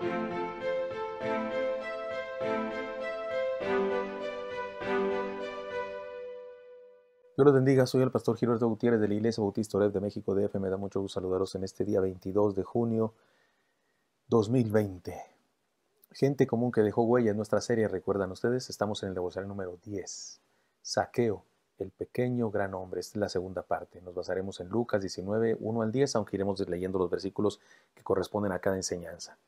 Yo los bendiga, soy el pastor Gilberto Gutiérrez de la Iglesia Bautista Oreb de México DF. Me da mucho gusto saludaros en este día 22 de junio 2020. Gente común que dejó huella en nuestra serie, recuerdan ustedes, estamos en el devocional número 10. Saqueo, el pequeño gran hombre. Esta es la segunda parte. Nos basaremos en Lucas 19, 1 al 10, aunque iremos leyendo los versículos que corresponden a cada enseñanza.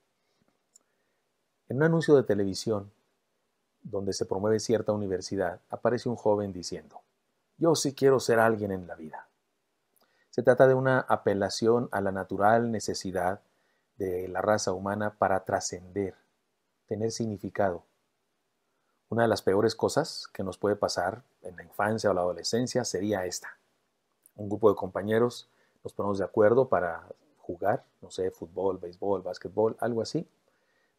En un anuncio de televisión, donde se promueve cierta universidad, aparece un joven diciendo, yo sí quiero ser alguien en la vida. Se trata de una apelación a la natural necesidad de la raza humana para trascender, tener significado. Una de las peores cosas que nos puede pasar en la infancia o la adolescencia sería esta. Un grupo de compañeros nos ponemos de acuerdo para jugar, no sé, fútbol, béisbol, básquetbol, algo así,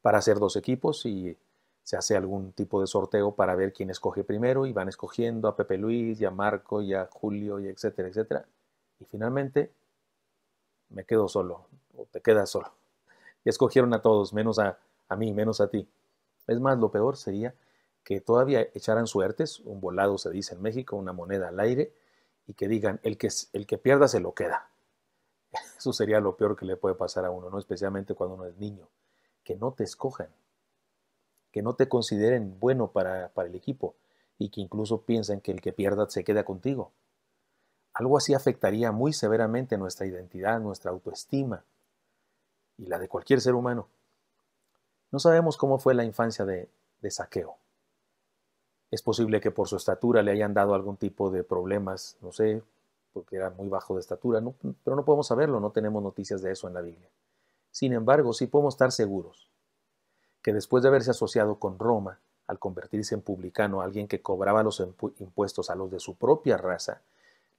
para hacer dos equipos y se hace algún tipo de sorteo para ver quién escoge primero y van escogiendo a Pepe Luis y a Marco y a Julio y etcétera, etcétera. Y finalmente me quedo solo o te quedas solo. Y escogieron a todos, menos a, mí, menos a ti. Es más, lo peor sería que todavía echaran suertes, un volado se dice en México, una moneda al aire, y que digan, el que, el que pierda se lo queda. Eso sería lo peor que le puede pasar a uno, ¿no? especialmente cuando uno es niño que no te escojan, que no te consideren bueno para, el equipo y que incluso piensen que el que pierda se queda contigo. Algo así afectaría muy severamente nuestra identidad, nuestra autoestima y la de cualquier ser humano. No sabemos cómo fue la infancia de, saqueo. Es posible que por su estatura le hayan dado algún tipo de problemas, no sé, porque era muy bajo de estatura, pero no podemos saberlo, no tenemos noticias de eso en la Biblia. Sin embargo, sí podemos estar seguros que después de haberse asociado con Roma, al convertirse en publicano, alguien que cobraba los impuestos a los de su propia raza,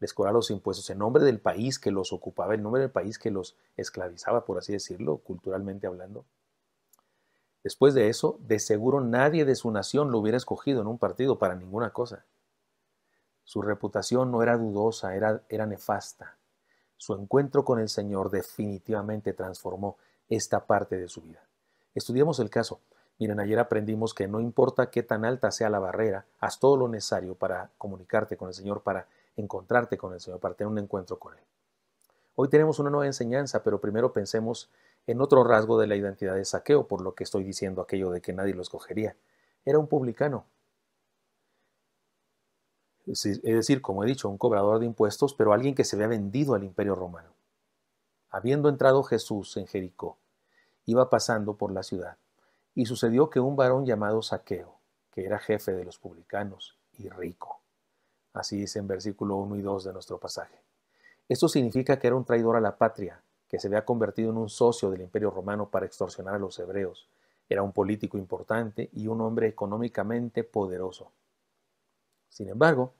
les cobraba los impuestos en nombre del país que los ocupaba, en nombre del país que los esclavizaba, por así decirlo, culturalmente hablando. Después de eso, de seguro nadie de su nación lo hubiera escogido en un partido para ninguna cosa. Su reputación no era dudosa, era, era nefasta. Su encuentro con el Señor definitivamente transformó esta parte de su vida. Estudiamos el caso. Miren, ayer aprendimos que no importa qué tan alta sea la barrera, haz todo lo necesario para comunicarte con el Señor, para encontrarte con el Señor, para tener un encuentro con Él. Hoy tenemos una nueva enseñanza, pero primero pensemos en otro rasgo de la identidad de Saqueo, por lo que estoy diciendo aquello de que nadie lo escogería. Era un publicano, es decir, como he dicho, un cobrador de impuestos, pero alguien que se había vendido al imperio romano. Habiendo entrado Jesús en Jericó, iba pasando por la ciudad, y sucedió que un varón llamado Saqueo, que era jefe de los publicanos y rico, así dice en versículo 1 y 2 de nuestro pasaje. Esto significa que era un traidor a la patria, que se había convertido en un socio del imperio romano para extorsionar a los hebreos. Era un político importante y un hombre económicamente poderoso. Sin embargo,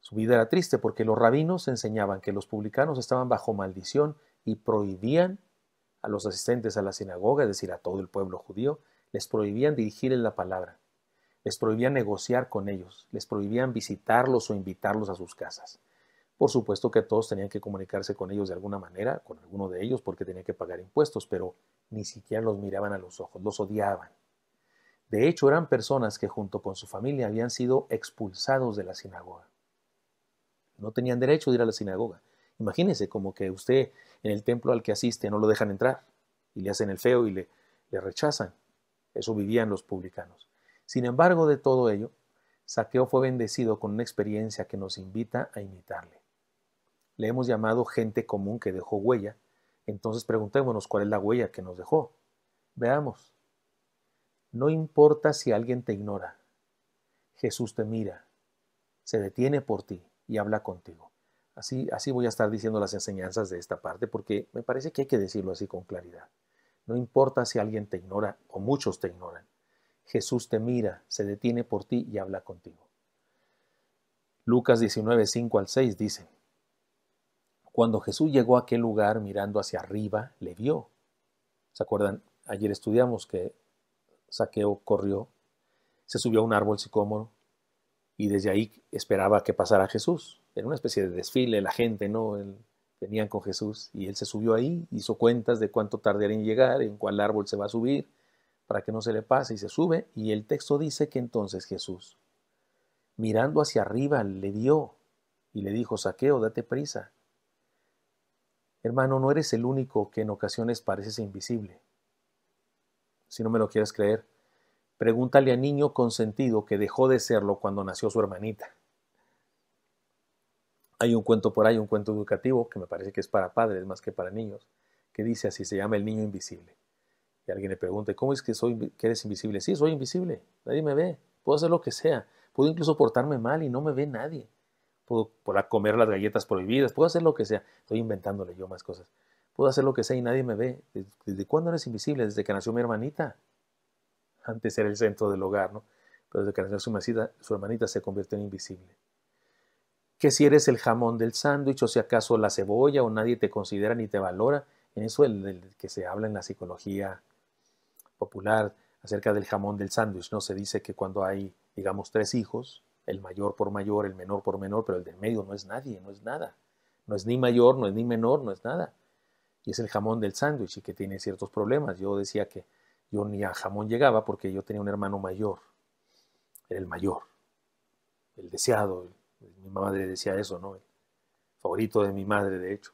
su vida era triste porque los rabinos enseñaban que los publicanos estaban bajo maldición y prohibían a los asistentes a la sinagoga, es decir, a todo el pueblo judío, les prohibían dirigir en la palabra, les prohibían negociar con ellos, les prohibían visitarlos o invitarlos a sus casas. Por supuesto que todos tenían que comunicarse con ellos de alguna manera, con alguno de ellos, porque tenían que pagar impuestos, pero ni siquiera los miraban a los ojos, los odiaban. De hecho, eran personas que junto con su familia habían sido expulsados de la sinagoga. No tenían derecho de ir a la sinagoga. Imagínese como que usted en el templo al que asiste no lo dejan entrar y le hacen el feo y le, le rechazan. Eso vivían los publicanos. Sin embargo, de todo ello, Saqueo fue bendecido con una experiencia que nos invita a imitarle. Le hemos llamado gente común que dejó huella, entonces preguntémonos cuál es la huella que nos dejó. Veamos, no importa si alguien te ignora, Jesús te mira, se detiene por ti y habla contigo. Así, así voy a estar diciendo las enseñanzas de esta parte porque me parece que hay que decirlo así con claridad. No importa si alguien te ignora o muchos te ignoran. Jesús te mira, se detiene por ti y habla contigo. Lucas 19, 5 al 6 dice, Cuando Jesús llegó a aquel lugar mirando hacia arriba, le vio. ¿Se acuerdan? Ayer estudiamos que Saqueo corrió, se subió a un árbol sicómoro y desde ahí esperaba que pasara Jesús. Era una especie de desfile, la gente, ¿no? venían con Jesús y él se subió ahí, hizo cuentas de cuánto tardaría en llegar, en cuál árbol se va a subir, para que no se le pase y se sube. Y el texto dice que entonces Jesús, mirando hacia arriba, le dio y le dijo, Saqueo, date prisa. Hermano, no eres el único que en ocasiones pareces invisible si no me lo quieres creer. Pregúntale a niño consentido que dejó de serlo cuando nació su hermanita. Hay un cuento por ahí, un cuento educativo, que me parece que es para padres más que para niños, que dice así, se llama El Niño Invisible. Y alguien le pregunta, ¿cómo es que, soy, que eres invisible? Sí, soy invisible, nadie me ve, puedo hacer lo que sea, puedo incluso portarme mal y no me ve nadie, puedo comer las galletas prohibidas, puedo hacer lo que sea, estoy inventándole yo más cosas. Puedo hacer lo que sea y nadie me ve. ¿Desde cuándo eres invisible? Desde que nació mi hermanita. Antes era el centro del hogar, ¿no? Pero desde que nació su, su hermanita se convirtió en invisible. ¿Qué si eres el jamón del sándwich o si acaso la cebolla o nadie te considera ni te valora. En eso el, que se habla en la psicología popular acerca del jamón del sándwich, ¿no? Se dice que cuando hay, digamos, tres hijos, el mayor por mayor, el menor por menor, pero el de medio no es nadie, no es nada. No es ni mayor, no es ni menor, no es nada y es el jamón del sándwich y que tiene ciertos problemas. Yo decía que yo ni a jamón llegaba porque yo tenía un hermano mayor, era el mayor, el deseado, mi madre decía eso, ¿no? El favorito de mi madre, de hecho.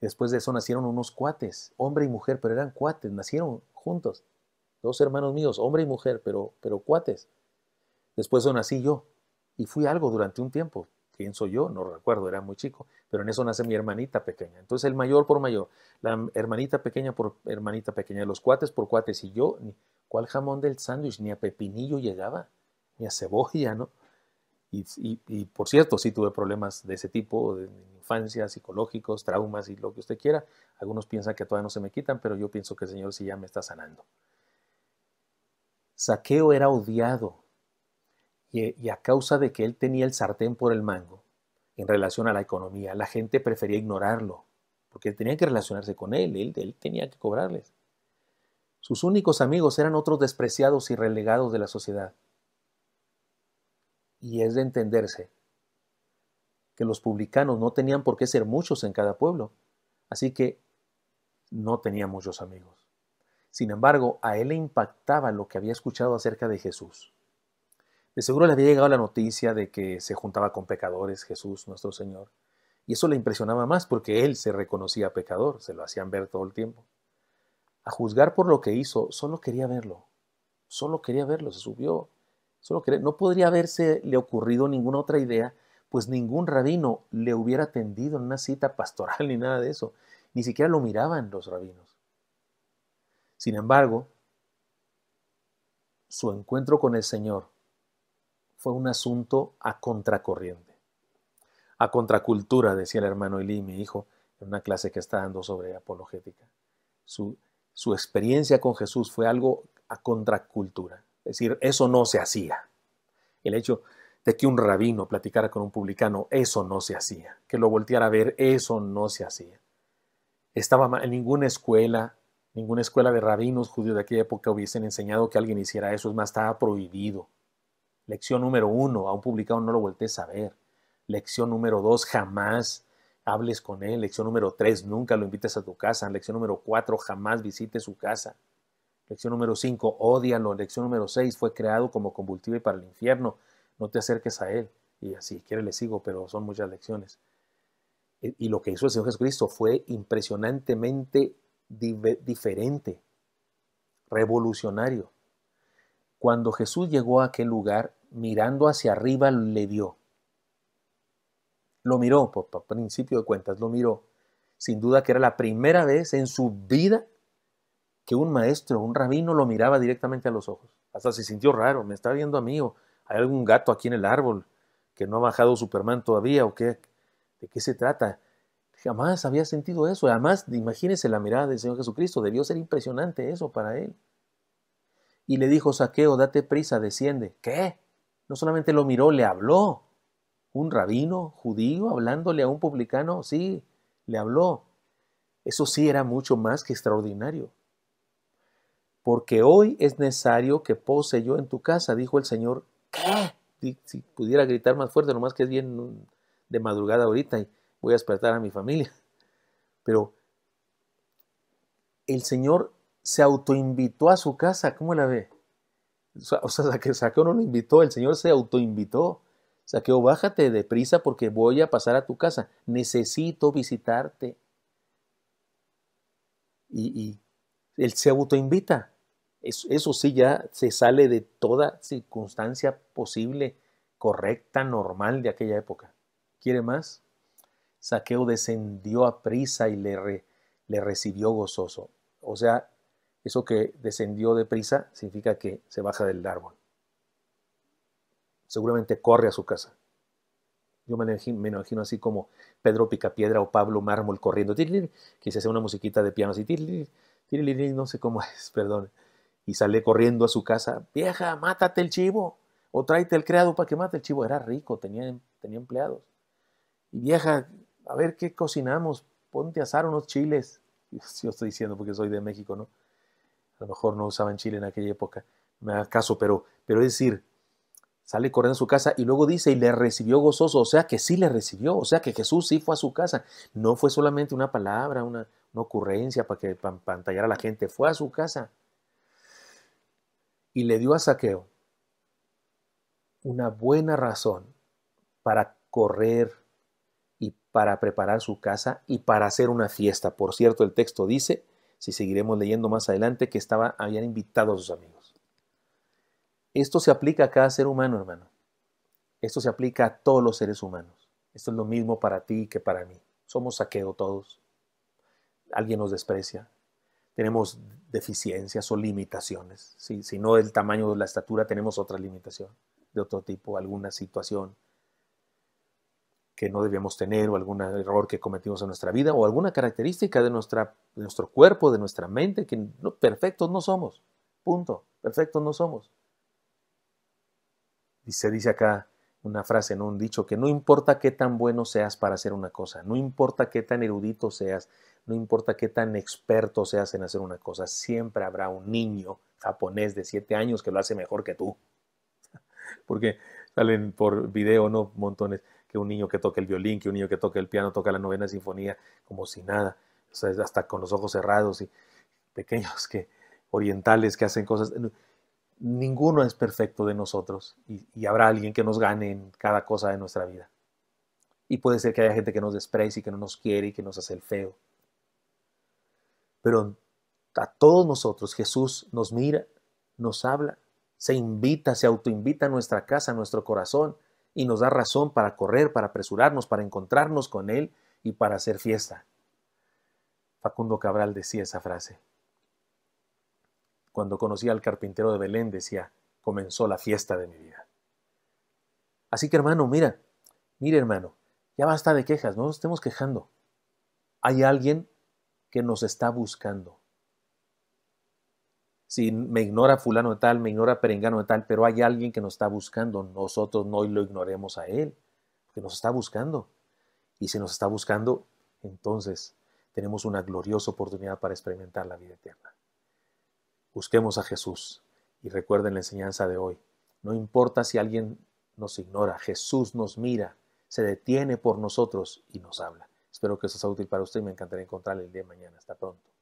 Después de eso nacieron unos cuates, hombre y mujer, pero eran cuates, nacieron juntos. Dos hermanos míos, hombre y mujer, pero, pero cuates. Después de eso nací yo y fui algo durante un tiempo, soy yo, no recuerdo, era muy chico, pero en eso nace mi hermanita pequeña. Entonces el mayor por mayor, la hermanita pequeña por hermanita pequeña, los cuates por cuates y yo, ¿cuál jamón del sándwich? Ni a pepinillo llegaba, ni a cebolla, ¿no? Y, y, por cierto, sí tuve problemas de ese tipo, de infancia, psicológicos, traumas y lo que usted quiera. Algunos piensan que todavía no se me quitan, pero yo pienso que el Señor sí ya me está sanando. Saqueo era odiado y, a causa de que él tenía el sartén por el mango en relación a la economía, la gente prefería ignorarlo, porque tenía que relacionarse con él, él, él tenía que cobrarles. Sus únicos amigos eran otros despreciados y relegados de la sociedad. Y es de entenderse que los publicanos no tenían por qué ser muchos en cada pueblo, así que no tenía muchos amigos. Sin embargo, a él le impactaba lo que había escuchado acerca de Jesús. De seguro le había llegado la noticia de que se juntaba con pecadores Jesús nuestro Señor, y eso le impresionaba más porque él se reconocía pecador, se lo hacían ver todo el tiempo. A juzgar por lo que hizo, solo quería verlo, solo quería verlo, se subió, solo no podría haberse le ocurrido ninguna otra idea, pues ningún rabino le hubiera atendido en una cita pastoral ni nada de eso, ni siquiera lo miraban los rabinos. Sin embargo, su encuentro con el Señor fue un asunto a contracorriente. A contracultura, decía el hermano Elí, mi hijo, en una clase que está dando sobre apologética. Su, su experiencia con Jesús fue algo a contracultura. Es decir, eso no se hacía. El hecho de que un rabino platicara con un publicano, eso no se hacía. Que lo volteara a ver, eso no se hacía. Estaba en ninguna escuela, ninguna escuela de rabinos judíos de aquella época hubiesen enseñado que alguien hiciera eso. Es más, estaba prohibido. Lección número uno, a un publicado no lo voltees a ver. Lección número dos, jamás hables con él. Lección número tres, nunca lo invites a tu casa. Lección número cuatro, jamás visites su casa. Lección número cinco, odialo. Lección número seis, fue creado como combustible para el infierno. No te acerques a él. Y así, quiere le sigo, pero son muchas lecciones. E, y lo que hizo el Señor Jesucristo fue impresionantemente diferente, revolucionario. Cuando Jesús llegó a aquel lugar, mirando hacia arriba le vio. Lo miró, por, principio de cuentas, lo miró. Sin duda que era la primera vez en su vida que un maestro, un rabino, lo miraba directamente a los ojos. Hasta se sintió raro, me está viendo a mí, o hay algún gato aquí en el árbol que no ha bajado Superman todavía, o qué, de qué se trata. Jamás había sentido eso. Además, imagínense la mirada del Señor Jesucristo, debió ser impresionante eso para él y le dijo, Saqueo, date prisa, desciende. ¿Qué? No solamente lo miró, le habló. Un rabino judío hablándole a un publicano, sí, le habló. Eso sí era mucho más que extraordinario. Porque hoy es necesario que pose yo en tu casa, dijo el Señor. ¿Qué? Si pudiera gritar más fuerte, nomás que es bien mm, de madrugada ahorita y voy a despertar a mi familia. Pero el Señor se autoinvitó a su casa. ¿Cómo la ve? O sea, Saqueo no lo invitó, el Señor se autoinvitó. Saqueo, oh, bájate de prisa porque voy a pasar a tu casa. Necesito visitarte. Y, él se autoinvita. Eso, eso sí, ya se sale de toda circunstancia posible, correcta, normal de aquella época. ¿Quiere más? Saqueo descendió a prisa y le, le recibió gozoso. O sea, eso que descendió deprisa significa que se baja del árbol. Seguramente corre a su casa. Yo me imagino, así como Pedro Picapiedra o Pablo Mármol corriendo. se hacer una musiquita de piano así. No sé cómo es, perdón. Y sale corriendo a su casa. Vieja, mátate el chivo. O tráete el criado para que mate el chivo. Era rico, tenía, empleados. Y vieja, a ver qué cocinamos. Ponte a asar unos chiles. Yo estoy diciendo porque soy de México, ¿no? a lo mejor no en chile en aquella época, me da caso, pero, pero es decir, sale corriendo a su casa y luego dice, y le recibió gozoso, o sea que sí le recibió, o sea que Jesús sí fue a su casa, no fue solamente una palabra, una, ocurrencia para que pantallara a la gente, fue a su casa y le dio a Saqueo una buena razón para correr y para preparar su casa y para hacer una fiesta. Por cierto, el texto dice si seguiremos leyendo más adelante, que estaba, habían invitado a sus amigos. Esto se aplica a cada ser humano, hermano. Esto se aplica a todos los seres humanos. Esto es lo mismo para ti que para mí. Somos saqueo todos. Alguien nos desprecia. Tenemos deficiencias o limitaciones. Si, no el tamaño o la estatura, tenemos otra limitación de otro tipo, alguna situación, que no debíamos tener o algún error que cometimos en nuestra vida o alguna característica de, nuestra, nuestro cuerpo, de nuestra mente, que perfectos no somos. Punto. Perfectos no somos. Y se dice acá una frase, un dicho, que no importa qué tan bueno seas para hacer una cosa, no importa qué tan erudito seas, no importa qué tan experto seas en hacer una cosa, siempre habrá un niño japonés de 7 años que lo hace mejor que tú. Porque salen por video, ¿no? Montones que un niño que toque el violín, que un niño que toque el piano toca la novena sinfonía como si nada, o sea, hasta con los ojos cerrados y pequeños que orientales que hacen cosas. Ninguno es perfecto de nosotros y, habrá alguien que nos gane en cada cosa de nuestra vida. Y puede ser que haya gente que nos desprecie, que no nos quiere y que nos hace el feo. Pero a todos nosotros Jesús nos mira, nos habla, se invita, se autoinvita a nuestra casa, a nuestro corazón, y nos da razón para correr, para apresurarnos, para encontrarnos con Él y para hacer fiesta. Facundo Cabral decía esa frase. Cuando conocí al carpintero de Belén decía, comenzó la fiesta de mi vida. Así que hermano, mira, mire hermano, ya basta de quejas, no nos estemos quejando. Hay alguien que nos está buscando si me ignora fulano de tal, me ignora perengano de tal, pero hay alguien que nos está buscando, nosotros no lo ignoremos a él, que nos está buscando. Y si nos está buscando, entonces tenemos una gloriosa oportunidad para experimentar la vida eterna. Busquemos a Jesús y recuerden la enseñanza de hoy. No importa si alguien nos ignora, Jesús nos mira, se detiene por nosotros y nos habla. Espero que eso sea útil para usted y me encantaría encontrarle el día de mañana. Hasta pronto.